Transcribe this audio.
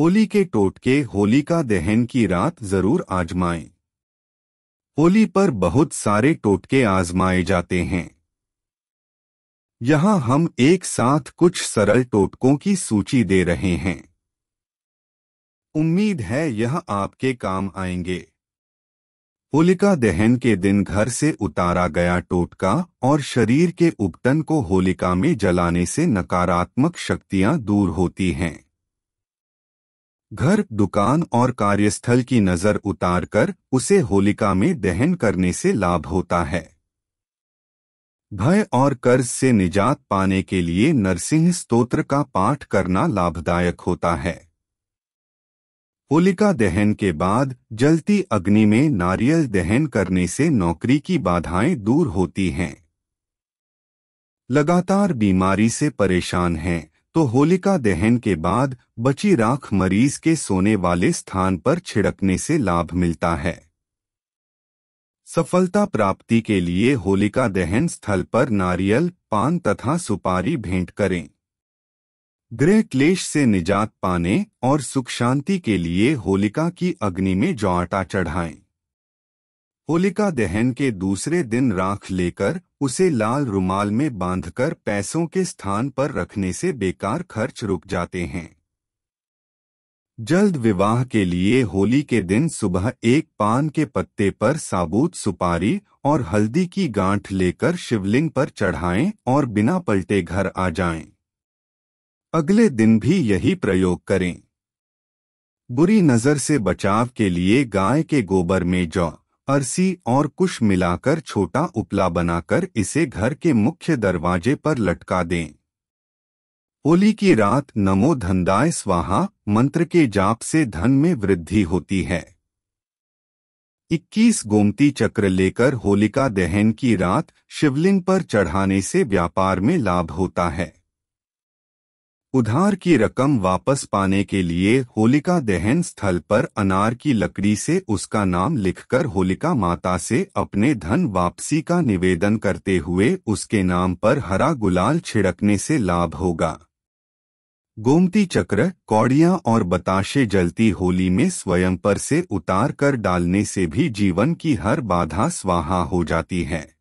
होली के टोटके होली का दहन की रात जरूर आजमाएं। होली पर बहुत सारे टोटके आजमाए जाते हैं यहाँ हम एक साथ कुछ सरल टोटकों की सूची दे रहे हैं उम्मीद है यह आपके काम आएंगे होलिका दहन के दिन घर से उतारा गया टोटका और शरीर के उपटन को होलिका में जलाने से नकारात्मक शक्तियां दूर होती हैं घर दुकान और कार्यस्थल की नजर उतारकर उसे होलिका में दहन करने से लाभ होता है भय और कर्ज से निजात पाने के लिए नरसिंह स्तोत्र का पाठ करना लाभदायक होता है होलिका दहन के बाद जलती अग्नि में नारियल दहन करने से नौकरी की बाधाएं दूर होती हैं लगातार बीमारी से परेशान हैं तो होलिका दहन के बाद बची राख मरीज के सोने वाले स्थान पर छिड़कने से लाभ मिलता है सफलता प्राप्ति के लिए होलिका दहन स्थल पर नारियल पान तथा सुपारी भेंट करें गृह क्लेश से निजात पाने और सुख शांति के लिए होलिका की अग्नि में जौआटा चढ़ाएं होलिका दहन के दूसरे दिन राख लेकर उसे लाल रुमाल में बांधकर पैसों के स्थान पर रखने से बेकार खर्च रुक जाते हैं जल्द विवाह के लिए होली के दिन सुबह एक पान के पत्ते पर साबुत सुपारी और हल्दी की गांठ लेकर शिवलिंग पर चढ़ाएं और बिना पलटे घर आ जाएं। अगले दिन भी यही प्रयोग करें बुरी नजर से बचाव के लिए गाय के गोबर में जौ अरसी और कुश मिलाकर छोटा उपला बनाकर इसे घर के मुख्य दरवाजे पर लटका दें होली की रात नमो धंदाय स्वाहा मंत्र के जाप से धन में वृद्धि होती है 21 गोमती चक्र लेकर होलिका दहन की रात शिवलिंग पर चढ़ाने से व्यापार में लाभ होता है उधार की रकम वापस पाने के लिए होलिका दहन स्थल पर अनार की लकड़ी से उसका नाम लिखकर होलिका माता से अपने धन वापसी का निवेदन करते हुए उसके नाम पर हरा गुलाल छिड़कने से लाभ होगा गोमती चक्र कौड़ियां और बताशे जलती होली में स्वयं पर से उतार कर डालने से भी जीवन की हर बाधा स्वाहा हो जाती है